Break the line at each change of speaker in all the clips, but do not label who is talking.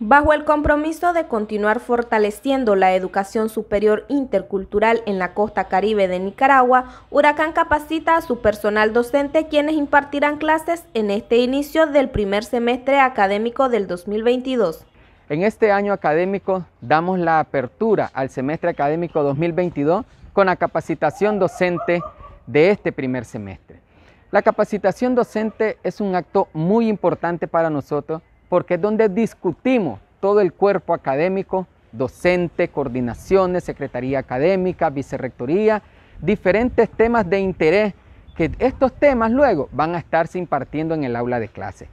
Bajo el compromiso de continuar fortaleciendo la educación superior intercultural en la costa caribe de Nicaragua, Huracán capacita a su personal docente quienes impartirán clases en este inicio del primer semestre académico del 2022. En
este año académico damos la apertura al semestre académico 2022 con la capacitación docente de este primer semestre. La capacitación docente es un acto muy importante para nosotros porque es donde discutimos todo el cuerpo académico, docente, coordinaciones, secretaría académica, vicerrectoría, diferentes temas de interés, que estos temas luego van a estarse impartiendo en el aula de clase.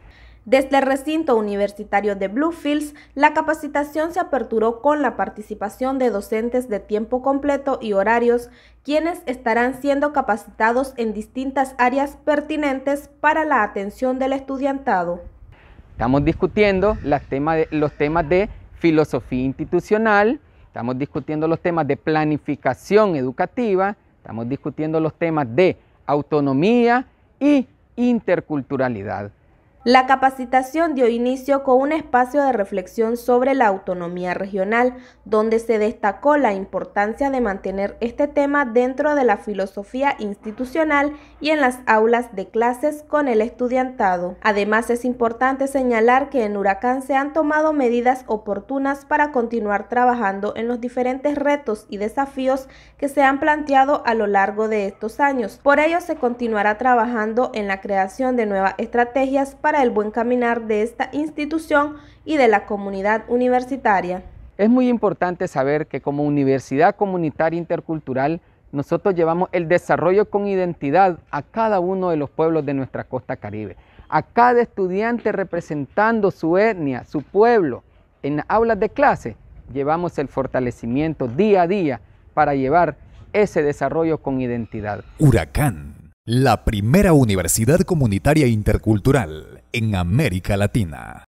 Desde el recinto universitario de Bluefields, la capacitación se aperturó con la participación de docentes de tiempo completo y horarios, quienes estarán siendo capacitados en distintas áreas pertinentes para la atención del estudiantado.
Estamos discutiendo los temas de filosofía institucional, estamos discutiendo los temas de planificación educativa, estamos discutiendo los temas de autonomía y interculturalidad.
La capacitación dio inicio con un espacio de reflexión sobre la autonomía regional, donde se destacó la importancia de mantener este tema dentro de la filosofía institucional y en las aulas de clases con el estudiantado. Además, es importante señalar que en Huracán se han tomado medidas oportunas para continuar trabajando en los diferentes retos y desafíos que se han planteado a lo largo de estos años. Por ello, se continuará trabajando en la creación de nuevas estrategias para el buen caminar de esta institución y de la comunidad universitaria.
Es muy importante saber que como Universidad Comunitaria Intercultural, nosotros llevamos el desarrollo con identidad a cada uno de los pueblos de nuestra costa caribe, a cada estudiante representando su etnia, su pueblo. En aulas de clase llevamos el fortalecimiento día a día para llevar ese desarrollo con identidad.
Huracán, la primera universidad comunitaria intercultural en América Latina.